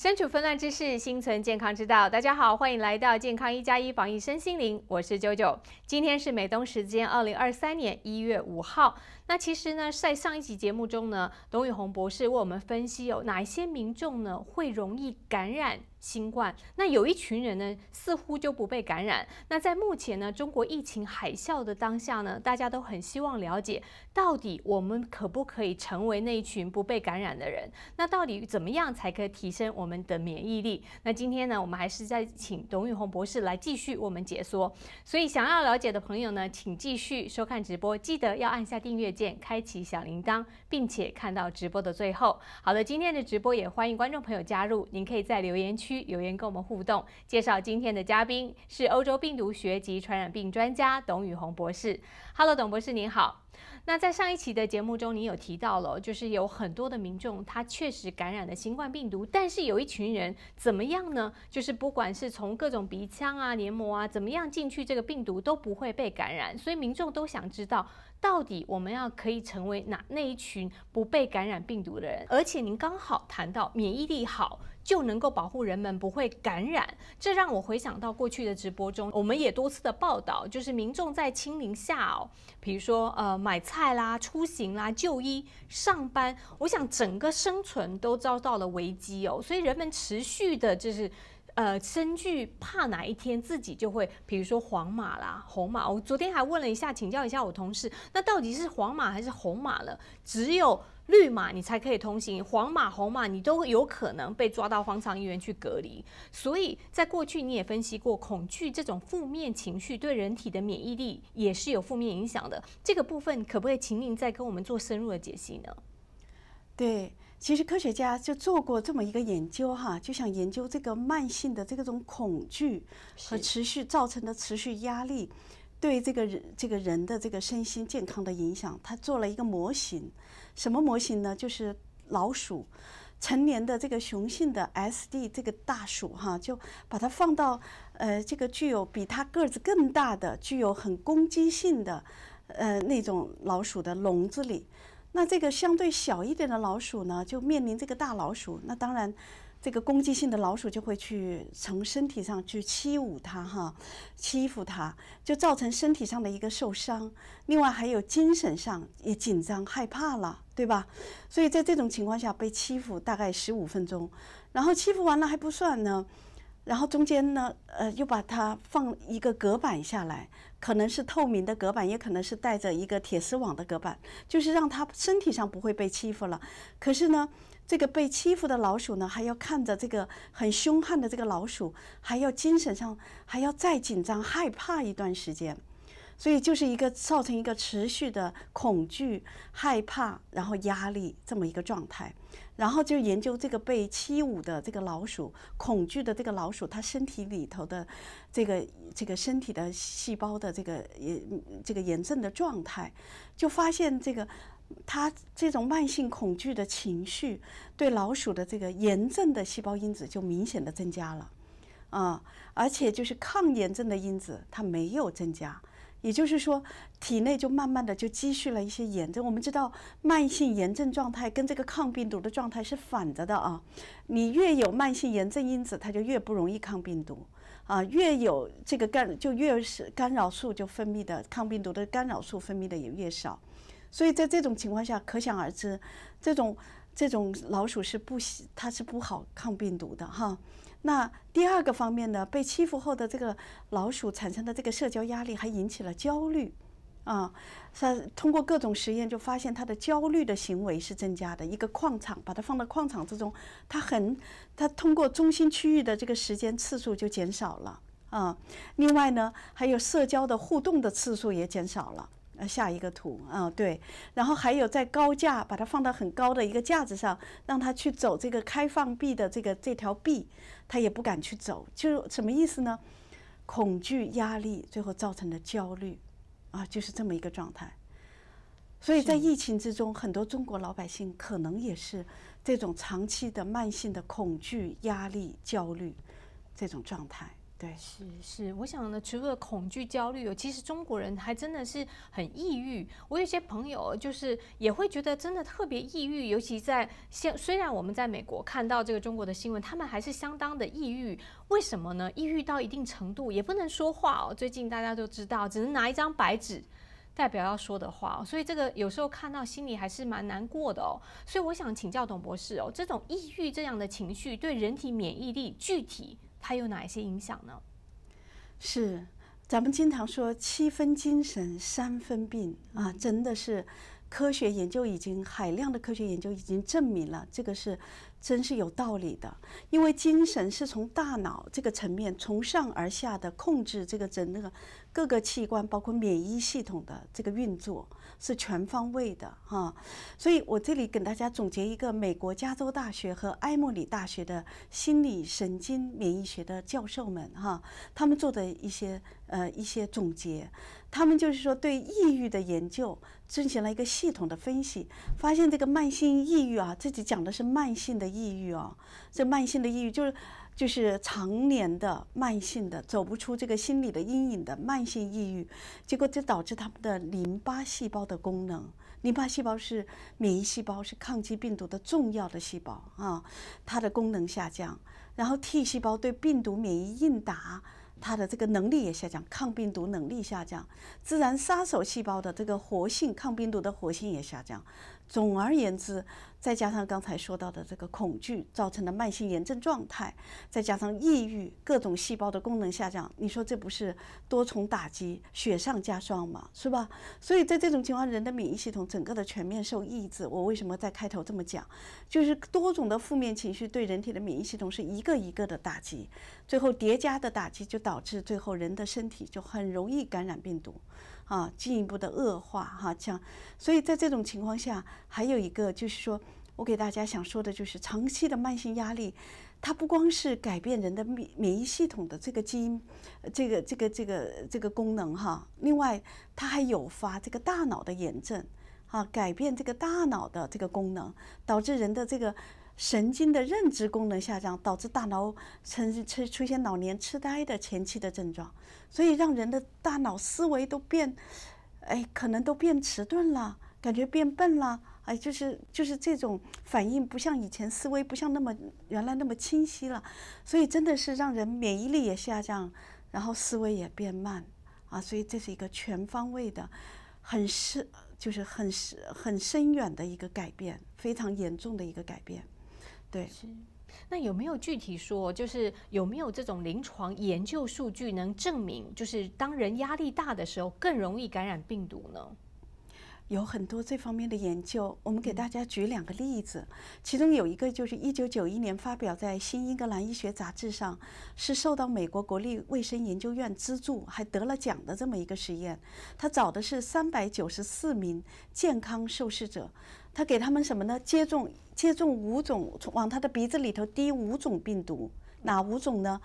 身处纷乱之事，心存健康之道。大家好，欢迎来到《健康一加一防疫身心灵》，我是九九。今天是美东时间二零二三年一月五号。那其实呢，在上一集节目中呢，董宇红博士为我们分析有哪一些民众呢会容易感染新冠。那有一群人呢，似乎就不被感染。那在目前呢，中国疫情海啸的当下呢，大家都很希望了解。到底我们可不可以成为那一群不被感染的人？那到底怎么样才可以提升我们的免疫力？那今天呢，我们还是在请董宇红博士来继续我们解说。所以想要了解的朋友呢，请继续收看直播，记得要按下订阅键，开启小铃铛，并且看到直播的最后。好了，今天的直播也欢迎观众朋友加入，您可以在留言区留言跟我们互动。介绍今天的嘉宾是欧洲病毒学及传染病专家董宇红博士。Hello，董博士您好。那在上一期的节目中，你有提到了，就是有很多的民众他确实感染了新冠病毒，但是有一群人怎么样呢？就是不管是从各种鼻腔啊、黏膜啊，怎么样进去这个病毒都不会被感染，所以民众都想知道。到底我们要可以成为哪那一群不被感染病毒的人？而且您刚好谈到免疫力好就能够保护人们不会感染，这让我回想到过去的直播中，我们也多次的报道，就是民众在清零下哦，比如说呃买菜啦、出行啦、就医、上班，我想整个生存都遭到了危机哦，所以人们持续的就是。呃，根惧怕哪一天自己就会，比如说黄马啦、红马，我昨天还问了一下，请教一下我同事，那到底是黄马还是红马了？只有绿马你才可以通行，黄马、红马你都有可能被抓到方舱医院去隔离。所以在过去你也分析过，恐惧这种负面情绪对人体的免疫力也是有负面影响的。这个部分可不可以请您再跟我们做深入的解析呢？对。其实科学家就做过这么一个研究哈，就想研究这个慢性的这种恐惧和持续造成的持续压力对这个人这个人的这个身心健康的影响。他做了一个模型，什么模型呢？就是老鼠，成年的这个雄性的 SD 这个大鼠哈，就把它放到呃这个具有比它个子更大的、具有很攻击性的呃那种老鼠的笼子里。那这个相对小一点的老鼠呢，就面临这个大老鼠。那当然，这个攻击性的老鼠就会去从身体上去欺侮它哈，欺负它，就造成身体上的一个受伤。另外还有精神上也紧张、害怕了，对吧？所以在这种情况下被欺负大概十五分钟，然后欺负完了还不算呢，然后中间呢，呃，又把它放一个隔板下来。可能是透明的隔板，也可能是带着一个铁丝网的隔板，就是让他身体上不会被欺负了。可是呢，这个被欺负的老鼠呢，还要看着这个很凶悍的这个老鼠，还要精神上还要再紧张害怕一段时间，所以就是一个造成一个持续的恐惧、害怕，然后压力这么一个状态。然后就研究这个被欺侮的这个老鼠，恐惧的这个老鼠，它身体里头的这个这个身体的细胞的这个炎这个炎症的状态，就发现这个它这种慢性恐惧的情绪对老鼠的这个炎症的细胞因子就明显的增加了，啊，而且就是抗炎症的因子它没有增加。也就是说，体内就慢慢的就积蓄了一些炎症。我们知道，慢性炎症状态跟这个抗病毒的状态是反着的啊。你越有慢性炎症因子，它就越不容易抗病毒啊。越有这个干，就越是干扰素就分泌的抗病毒的干扰素分泌的也越少。所以在这种情况下，可想而知，这种这种老鼠是不它是不好抗病毒的哈。那第二个方面呢，被欺负后的这个老鼠产生的这个社交压力，还引起了焦虑，啊，它通过各种实验就发现它的焦虑的行为是增加的。一个矿场，把它放到矿场之中，它很，它通过中心区域的这个时间次数就减少了，啊，另外呢，还有社交的互动的次数也减少了。呃，下一个图啊，对，然后还有在高架，把它放到很高的一个架子上，让它去走这个开放臂的这个这条臂，它也不敢去走，就什么意思呢？恐惧、压力，最后造成的焦虑，啊，就是这么一个状态。所以在疫情之中，很多中国老百姓可能也是这种长期的、慢性的恐惧、压力、焦虑这种状态。对，是是，我想呢，除了恐惧、焦虑，其实中国人还真的是很抑郁。我有些朋友就是也会觉得真的特别抑郁，尤其在像虽然我们在美国看到这个中国的新闻，他们还是相当的抑郁。为什么呢？抑郁到一定程度也不能说话哦。最近大家都知道，只能拿一张白纸代表要说的话，所以这个有时候看到心里还是蛮难过的哦。所以我想请教董博士哦，这种抑郁这样的情绪对人体免疫力具体？它有哪一些影响呢？是，咱们经常说七分精神三分病啊，真的是科学研究已经海量的科学研究已经证明了，这个是真是有道理的。因为精神是从大脑这个层面从上而下的控制这个整个。各个器官包括免疫系统的这个运作是全方位的哈，所以我这里给大家总结一个美国加州大学和埃默里大学的心理神经免疫学的教授们哈，他们做的一些呃一些总结，他们就是说对抑郁的研究进行了一个系统的分析，发现这个慢性抑郁啊，这里讲的是慢性的抑郁哦，这慢性的抑郁就是。就是常年的、慢性的、走不出这个心理的阴影的慢性抑郁，结果就导致他们的淋巴细胞的功能，淋巴细胞是免疫细胞，是抗击病毒的重要的细胞啊，它的功能下降。然后 T 细胞对病毒免疫应答，它的这个能力也下降，抗病毒能力下降。自然杀手细胞的这个活性，抗病毒的活性也下降。总而言之。再加上刚才说到的这个恐惧造成的慢性炎症状态，再加上抑郁，各种细胞的功能下降，你说这不是多重打击，雪上加霜吗？是吧？所以在这种情况，人的免疫系统整个的全面受抑制。我为什么在开头这么讲，就是多种的负面情绪对人体的免疫系统是一个一个的打击，最后叠加的打击就导致最后人的身体就很容易感染病毒。啊，进一步的恶化哈，这样，所以在这种情况下，还有一个就是说，我给大家想说的就是，长期的慢性压力，它不光是改变人的免免疫系统的这个基因，这个这个这个这个功能哈，另外它还诱发这个大脑的炎症，啊，改变这个大脑的这个功能，导致人的这个。神经的认知功能下降，导致大脑呈出出现老年痴呆的前期的症状，所以让人的大脑思维都变，哎，可能都变迟钝了，感觉变笨了，哎，就是就是这种反应不像以前思维不像那么原来那么清晰了，所以真的是让人免疫力也下降，然后思维也变慢，啊，所以这是一个全方位的很深，就是很深很深远的一个改变，非常严重的一个改变。对，那有没有具体说，就是有没有这种临床研究数据能证明，就是当人压力大的时候更容易感染病毒呢？有很多这方面的研究，我们给大家举两个例子，其中有一个就是一九九一年发表在《新英格兰医学杂志》上，是受到美国国立卫生研究院资助，还得了奖的这么一个实验。他找的是三百九十四名健康受试者。他给他们什么呢？接种接种五种，往他的鼻子里头滴五种病毒，哪五种呢？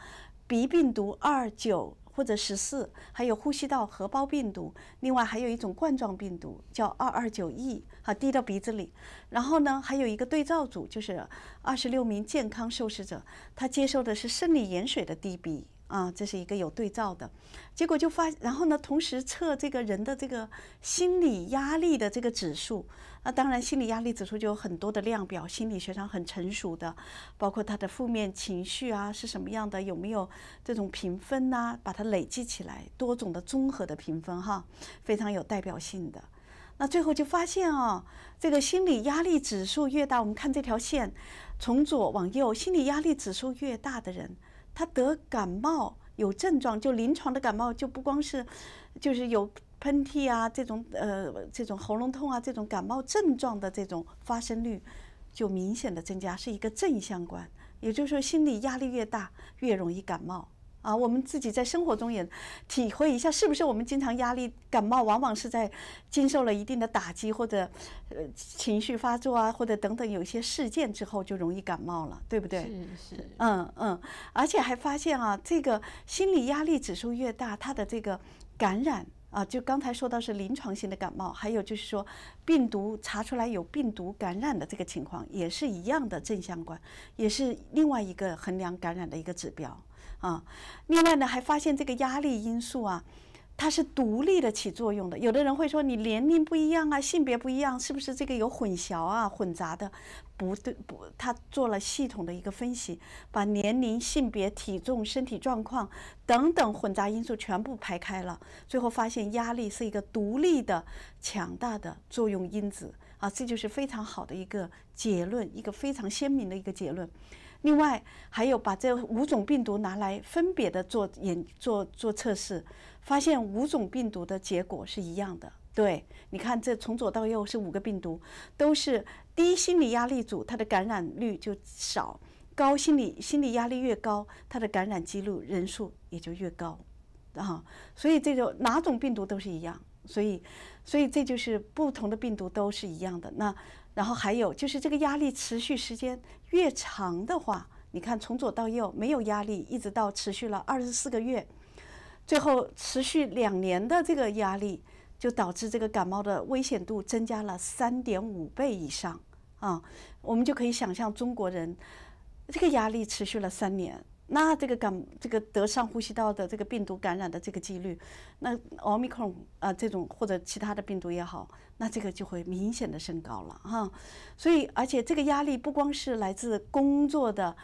鼻病毒二九或者十四，还有呼吸道合胞病毒，另外还有一种冠状病毒叫二二九 E，好滴到鼻子里。然后呢，还有一个对照组，就是二十六名健康受试者，他接受的是生理盐水的滴鼻。啊，这是一个有对照的，结果就发，然后呢，同时测这个人的这个心理压力的这个指数。那当然，心理压力指数就有很多的量表，心理学上很成熟的，包括他的负面情绪啊是什么样的，有没有这种评分呐，把它累积起来，多种的综合的评分哈，非常有代表性的。那最后就发现啊，这个心理压力指数越大，我们看这条线，从左往右，心理压力指数越大的人。他得感冒有症状，就临床的感冒就不光是，就是有喷嚏啊这种，呃，这种喉咙痛啊这种感冒症状的这种发生率，就明显的增加，是一个正相关。也就是说，心理压力越大，越容易感冒。啊，我们自己在生活中也体会一下，是不是我们经常压力感冒，往往是在经受了一定的打击或者呃情绪发作啊，或者等等有些事件之后就容易感冒了，对不对？是是。嗯嗯，而且还发现啊，这个心理压力指数越大，它的这个感染啊，就刚才说到是临床性的感冒，还有就是说病毒查出来有病毒感染的这个情况，也是一样的正相关，也是另外一个衡量感染的一个指标。啊，另外呢，还发现这个压力因素啊，它是独立的起作用的。有的人会说，你年龄不一样啊，性别不一样，是不是这个有混淆啊、混杂的？不对，不，他做了系统的一个分析，把年龄、性别、体重、身体状况等等混杂因素全部排开了，最后发现压力是一个独立的、强大的作用因子啊，这就是非常好的一个结论，一个非常鲜明的一个结论。另外还有把这五种病毒拿来分别的做研做做测试，发现五种病毒的结果是一样的。对你看，这从左到右是五个病毒，都是低心理压力组，它的感染率就少；高心理心理压力越高，它的感染记录人数也就越高，啊。所以这种哪种病毒都是一样，所以所以这就是不同的病毒都是一样的。那。然后还有就是这个压力持续时间越长的话，你看从左到右没有压力，一直到持续了二十四个月，最后持续两年的这个压力，就导致这个感冒的危险度增加了三点五倍以上啊！我们就可以想象中国人这个压力持续了三年。那这个感这个得上呼吸道的这个病毒感染的这个几率，那奥密克戎啊这种或者其他的病毒也好，那这个就会明显的升高了哈。所以而且这个压力不光是来自工作的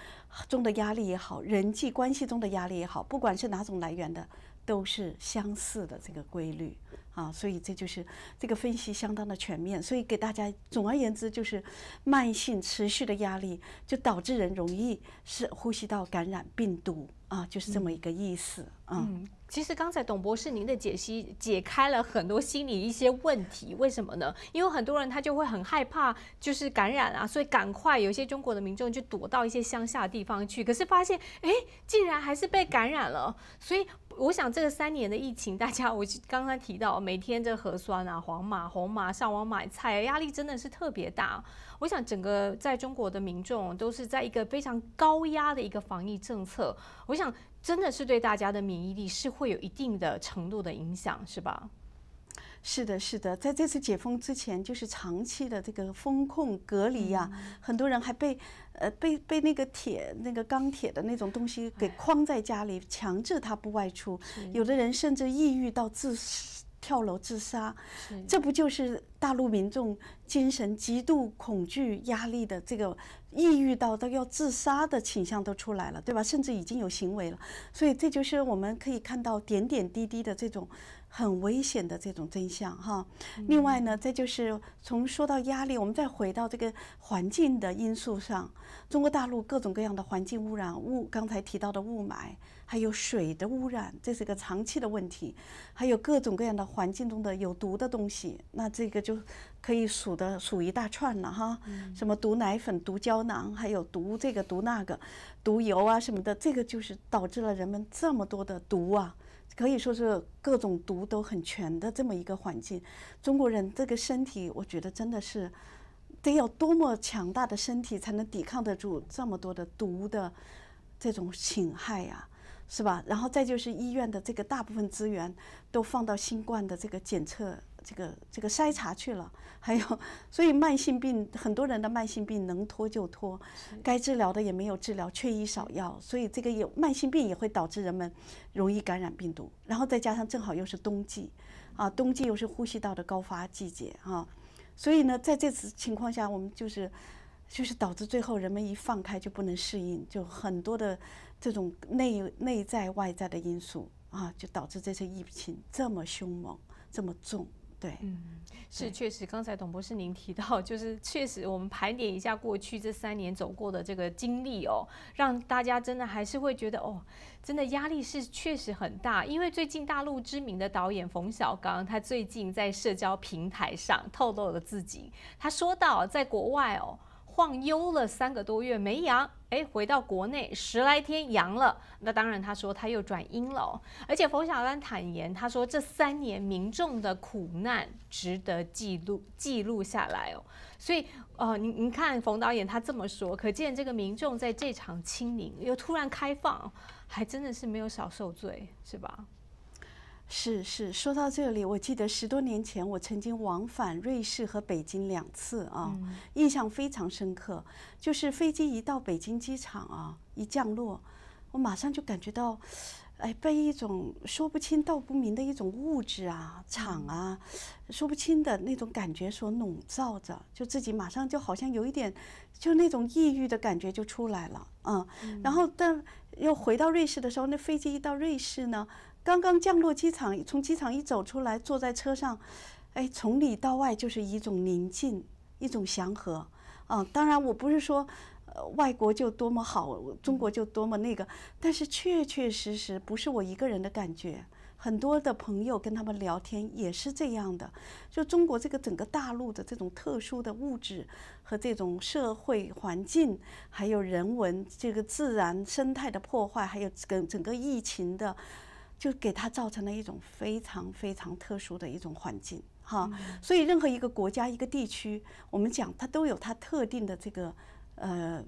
中的压力也好，人际关系中的压力也好，不管是哪种来源的，都是相似的这个规律。啊，所以这就是这个分析相当的全面，所以给大家总而言之就是，慢性持续的压力就导致人容易是呼吸道感染病毒啊，就是这么一个意思啊。嗯，其实刚才董博士您的解析解开了很多心理一些问题，为什么呢？因为很多人他就会很害怕，就是感染啊，所以赶快有一些中国的民众就躲到一些乡下的地方去，可是发现哎，竟然还是被感染了，所以。我想这个三年的疫情，大家我刚刚提到每天这核酸啊、黄码、红码、上网买菜，压力真的是特别大。我想整个在中国的民众都是在一个非常高压的一个防疫政策，我想真的是对大家的免疫力是会有一定的程度的影响，是吧？是的，是的，在这次解封之前，就是长期的这个封控隔离呀，很多人还被呃被被那个铁、那个钢铁的那种东西给框在家里，强制他不外出。有的人甚至抑郁到自跳楼自杀，这不就是大陆民众精神极度恐惧、压力的这个抑郁到都要自杀的倾向都出来了，对吧？甚至已经有行为了。所以这就是我们可以看到点点滴滴的这种。很危险的这种真相哈。另外呢，再就是从说到压力，我们再回到这个环境的因素上。中国大陆各种各样的环境污染物，刚才提到的雾霾，还有水的污染，这是一个长期的问题。还有各种各样的环境中的有毒的东西，那这个就可以数的数一大串了哈。什么毒奶粉、毒胶囊，还有毒这个毒那个、毒油啊什么的，这个就是导致了人们这么多的毒啊。可以说是各种毒都很全的这么一个环境，中国人这个身体，我觉得真的是得要多么强大的身体才能抵抗得住这么多的毒的这种侵害呀，是吧？然后再就是医院的这个大部分资源都放到新冠的这个检测。这个这个筛查去了，还有，所以慢性病很多人的慢性病能拖就拖，该治疗的也没有治疗，缺医少药，所以这个有慢性病也会导致人们容易感染病毒，然后再加上正好又是冬季，啊，冬季又是呼吸道的高发季节啊，所以呢，在这次情况下，我们就是就是导致最后人们一放开就不能适应，就很多的这种内内在外在的因素啊，就导致这次疫情这么凶猛，这么重。对，嗯，是确实，刚才董博士您提到，就是确实，我们盘点一下过去这三年走过的这个经历哦，让大家真的还是会觉得哦，真的压力是确实很大，因为最近大陆知名的导演冯小刚，他最近在社交平台上透露了自己，他说到在国外哦。晃悠了三个多月没阳，哎，回到国内十来天阳了，那当然他说他又转阴了。而且冯小刚坦言，他说这三年民众的苦难值得记录记录下来哦。所以呃，您您看冯导演他这么说，可见这个民众在这场清明又突然开放，还真的是没有少受罪，是吧？是是，说到这里，我记得十多年前我曾经往返瑞士和北京两次啊，印象非常深刻。就是飞机一到北京机场啊，一降落，我马上就感觉到，哎，被一种说不清道不明的一种物质啊、场啊，说不清的那种感觉所笼罩着，就自己马上就好像有一点，就那种抑郁的感觉就出来了嗯然后，但又回到瑞士的时候，那飞机一到瑞士呢。刚刚降落机场，从机场一走出来，坐在车上，哎，从里到外就是一种宁静，一种祥和啊！当然，我不是说，呃，外国就多么好，中国就多么那个，但是确确实实不是我一个人的感觉，很多的朋友跟他们聊天也是这样的。就中国这个整个大陆的这种特殊的物质和这种社会环境，还有人文这个自然生态的破坏，还有整整个疫情的。就给他造成了一种非常非常特殊的一种环境，哈。所以任何一个国家、一个地区，我们讲它都有它特定的这个，呃，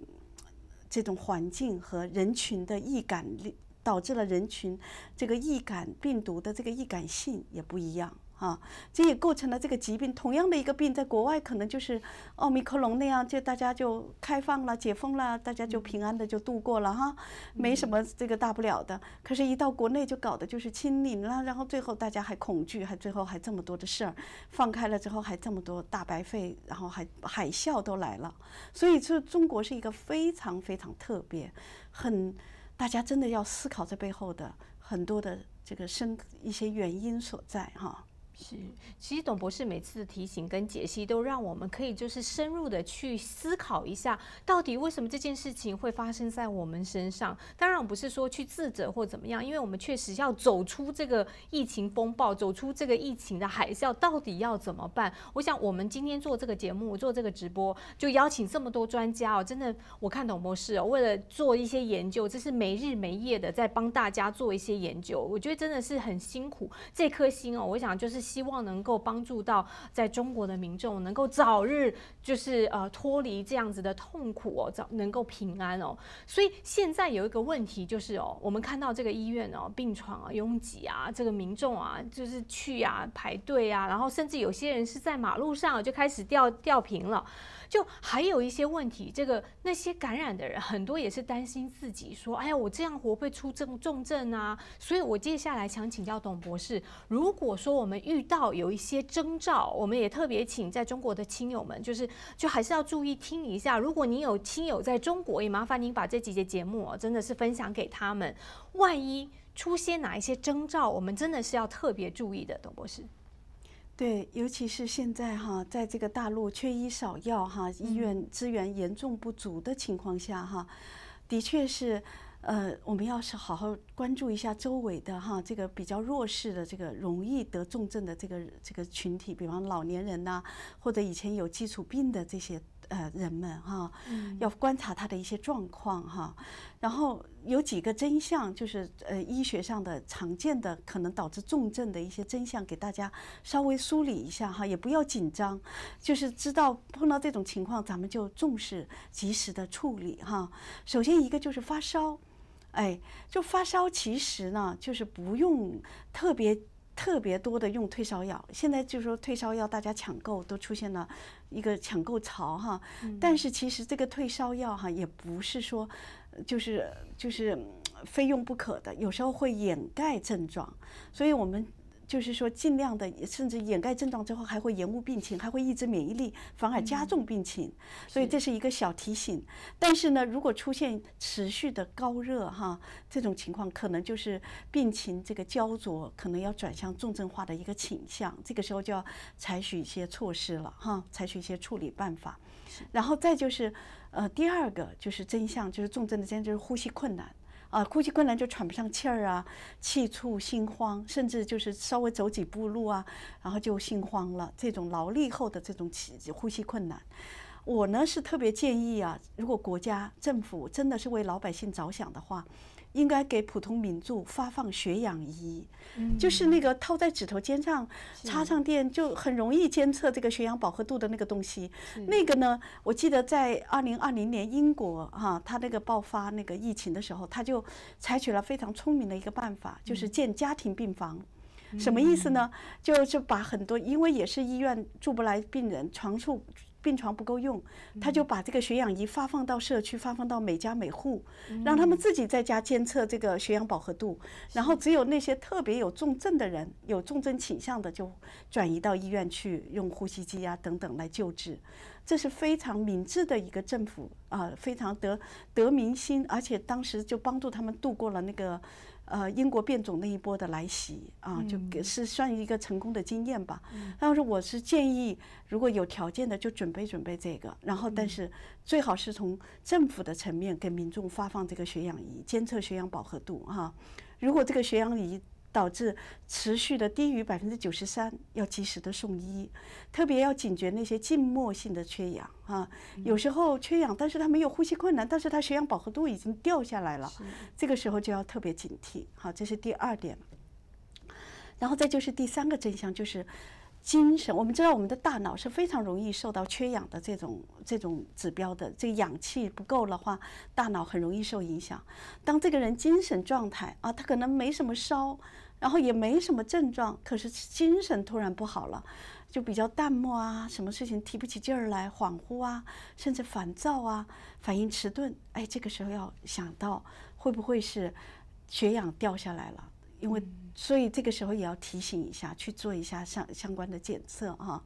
这种环境和人群的易感力，导致了人群这个易感病毒的这个易感性也不一样。啊，这也构成了这个疾病。同样的一个病，在国外可能就是奥密克戎那样，就大家就开放了、解封了，大家就平安的就度过了哈，没什么这个大不了的。可是，一到国内就搞的就是清零了，然后最后大家还恐惧，还最后还这么多的事儿。放开了之后，还这么多大白肺，然后还海啸都来了。所以，这中国是一个非常非常特别，很大家真的要思考这背后的很多的这个深一些原因所在哈。是，其实董博士每次的提醒跟解析都让我们可以就是深入的去思考一下，到底为什么这件事情会发生在我们身上。当然不是说去自责或怎么样，因为我们确实要走出这个疫情风暴，走出这个疫情的海啸，到底要怎么办？我想我们今天做这个节目，做这个直播，就邀请这么多专家哦，真的，我看董博士为了做一些研究，这是没日没夜的在帮大家做一些研究，我觉得真的是很辛苦。这颗心哦，我想就是。希望能够帮助到在中国的民众，能够早日就是呃脱离这样子的痛苦哦，早能够平安哦。所以现在有一个问题就是哦，我们看到这个医院哦，病床啊拥挤啊，这个民众啊就是去啊排队啊，然后甚至有些人是在马路上就开始调调瓶了。就还有一些问题，这个那些感染的人很多也是担心自己，说：“哎呀，我这样会不会出重重症啊？”所以，我接下来想请教董博士，如果说我们遇到有一些征兆，我们也特别请在中国的亲友们，就是就还是要注意听一下。如果您有亲友在中国，也麻烦您把这几节节目啊，真的是分享给他们。万一出现哪一些征兆，我们真的是要特别注意的，董博士。对，尤其是现在哈，在这个大陆缺医少药哈，医院资源严重不足的情况下哈，的确是，呃，我们要是好好关注一下周围的哈，这个比较弱势的、这个容易得重症的这个这个群体，比方老年人呐，或者以前有基础病的这些。呃，人们哈，要观察他的一些状况哈，然后有几个真相，就是呃，医学上的常见的可能导致重症的一些真相，给大家稍微梳理一下哈，也不要紧张，就是知道碰到这种情况，咱们就重视，及时的处理哈。首先一个就是发烧，哎，就发烧其实呢，就是不用特别。特别多的用退烧药，现在就是说退烧药大家抢购，都出现了一个抢购潮哈。但是其实这个退烧药哈，也不是说就是就是非用不可的，有时候会掩盖症状，所以我们。就是说，尽量的，甚至掩盖症状之后，还会延误病情，还会抑制免疫力，反而加重病情。所以这是一个小提醒。但是呢，如果出现持续的高热，哈，这种情况可能就是病情这个焦灼，可能要转向重症化的一个倾向。这个时候就要采取一些措施了，哈，采取一些处理办法。然后再就是，呃，第二个就是真相，就是重症的真相，就是呼吸困难。啊，呼吸困难就喘不上气儿啊，气促心慌，甚至就是稍微走几步路啊，然后就心慌了。这种劳力后的这种气呼吸困难，我呢是特别建议啊，如果国家政府真的是为老百姓着想的话。应该给普通民众发放血氧仪，就是那个套在指头尖上，插上电就很容易监测这个血氧饱和度的那个东西。那个呢，我记得在二零二零年英国哈，他那个爆发那个疫情的时候，他就采取了非常聪明的一个办法，就是建家庭病房。什么意思呢？就是把很多因为也是医院住不来病人，床数。病床不够用，他就把这个血氧仪发放到社区，发放到每家每户，让他们自己在家监测这个血氧饱和度。然后只有那些特别有重症的人、有重症倾向的，就转移到医院去用呼吸机啊等等来救治。这是非常明智的一个政府啊，非常得得民心，而且当时就帮助他们度过了那个。呃，英国变种那一波的来袭啊，就是算一个成功的经验吧。但是我是建议，如果有条件的就准备准备这个。然后，但是最好是从政府的层面给民众发放这个血氧仪，监测血氧饱和度哈。如果这个血氧仪，导致持续的低于百分之九十三，要及时的送医，特别要警觉那些静默性的缺氧啊。有时候缺氧，但是他没有呼吸困难，但是他血氧饱和度已经掉下来了，这个时候就要特别警惕。好，这是第二点。然后再就是第三个真相，就是精神。我们知道，我们的大脑是非常容易受到缺氧的这种这种指标的。这氧气不够的话，大脑很容易受影响。当这个人精神状态啊，他可能没什么烧。然后也没什么症状，可是精神突然不好了，就比较淡漠啊，什么事情提不起劲儿来，恍惚啊，甚至烦躁啊，反应迟钝。哎，这个时候要想到会不会是血氧掉下来了，因为所以这个时候也要提醒一下，去做一下相相关的检测啊。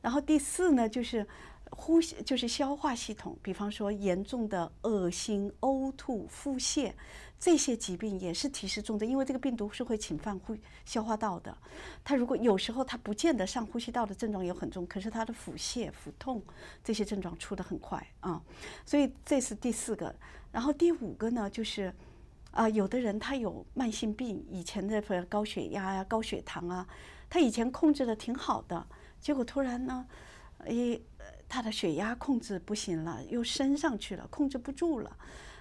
然后第四呢，就是。呼吸就是消化系统，比方说严重的恶心、呕吐、腹泻，这些疾病也是提示重症，因为这个病毒是会侵犯呼消化道的。他如果有时候他不见得上呼吸道的症状也很重，可是他的腹泻、腹痛这些症状出得很快啊，所以这是第四个。然后第五个呢，就是啊，有的人他有慢性病，以前的高血压呀、高血糖啊，他以前控制的挺好的，结果突然呢，一。他的血压控制不行了，又升上去了，控制不住了，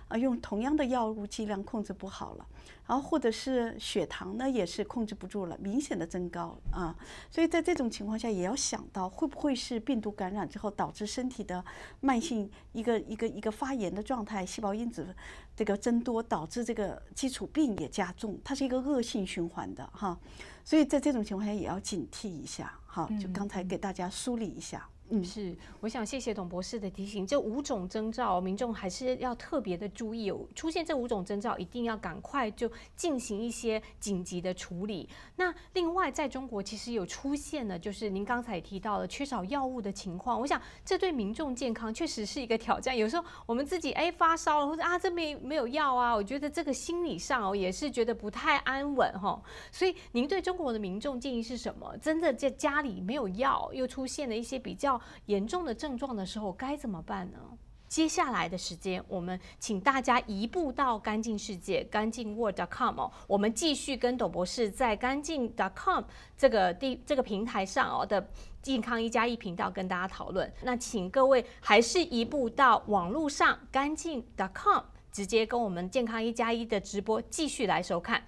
啊，用同样的药物剂量控制不好了，然后或者是血糖呢也是控制不住了，明显的增高啊，所以在这种情况下也要想到，会不会是病毒感染之后导致身体的慢性一个一个一个发炎的状态，细胞因子这个增多导致这个基础病也加重，它是一个恶性循环的哈，所以在这种情况下也要警惕一下，哈，就刚才给大家梳理一下。嗯，是，我想谢谢董博士的提醒，这五种征兆，民众还是要特别的注意，出现这五种征兆，一定要赶快就进行一些紧急的处理。那另外，在中国其实有出现了，就是您刚才也提到了缺少药物的情况，我想这对民众健康确实是一个挑战。有时候我们自己哎发烧了，或者啊这没没有药啊，我觉得这个心理上哦也是觉得不太安稳哈。所以您对中国的民众建议是什么？真的在家里没有药，又出现了一些比较。严重的症状的时候该怎么办呢？接下来的时间，我们请大家移步到干净世界干净 world.com 哦。我们继续跟董博士在干净 .com 这个地这个平台上哦的健康一加一频道跟大家讨论。那请各位还是移步到网络上干净 .com，直接跟我们健康一加一的直播继续来收看。